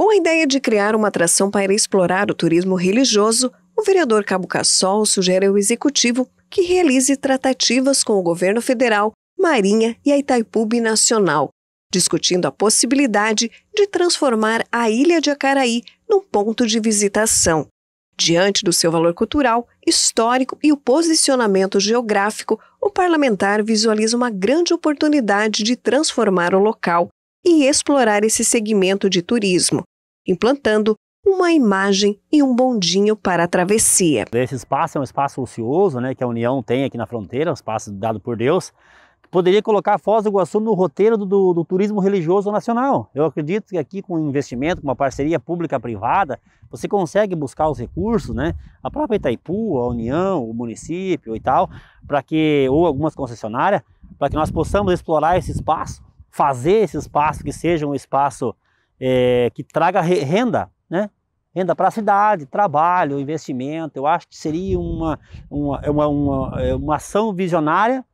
Com a ideia de criar uma atração para explorar o turismo religioso, o vereador Cabo Cassol sugere ao executivo que realize tratativas com o governo federal, Marinha e a Itaipu Nacional, discutindo a possibilidade de transformar a ilha de Acaraí num ponto de visitação. Diante do seu valor cultural, histórico e o posicionamento geográfico, o parlamentar visualiza uma grande oportunidade de transformar o local e explorar esse segmento de turismo implantando uma imagem e um bondinho para a travessia. Esse espaço é um espaço ocioso né, que a União tem aqui na fronteira, um espaço dado por Deus, poderia colocar a Foz do Iguaçu no roteiro do, do, do turismo religioso nacional. Eu acredito que aqui com investimento, com uma parceria pública-privada, você consegue buscar os recursos, né? A própria Itaipu, a União, o município e tal, para que, ou algumas concessionárias, para que nós possamos explorar esse espaço, fazer esse espaço que seja um espaço é, que traga renda, né? Renda para a cidade, trabalho, investimento. Eu acho que seria uma, uma, é uma, uma, é uma ação visionária,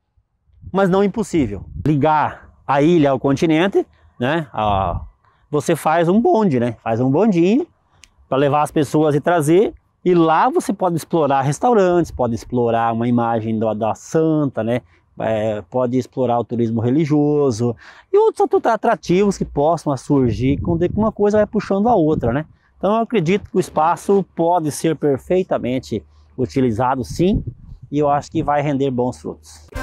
mas não impossível. Ligar a ilha ao continente, né? A, você faz um bonde, né? Faz um bondinho para levar as pessoas e trazer. E lá você pode explorar restaurantes, pode explorar uma imagem da, da santa, né? é, pode explorar o turismo religioso e outros atrativos que possam surgir quando uma coisa vai puxando a outra, né? Então eu acredito que o espaço pode ser perfeitamente utilizado sim, e eu acho que vai render bons frutos.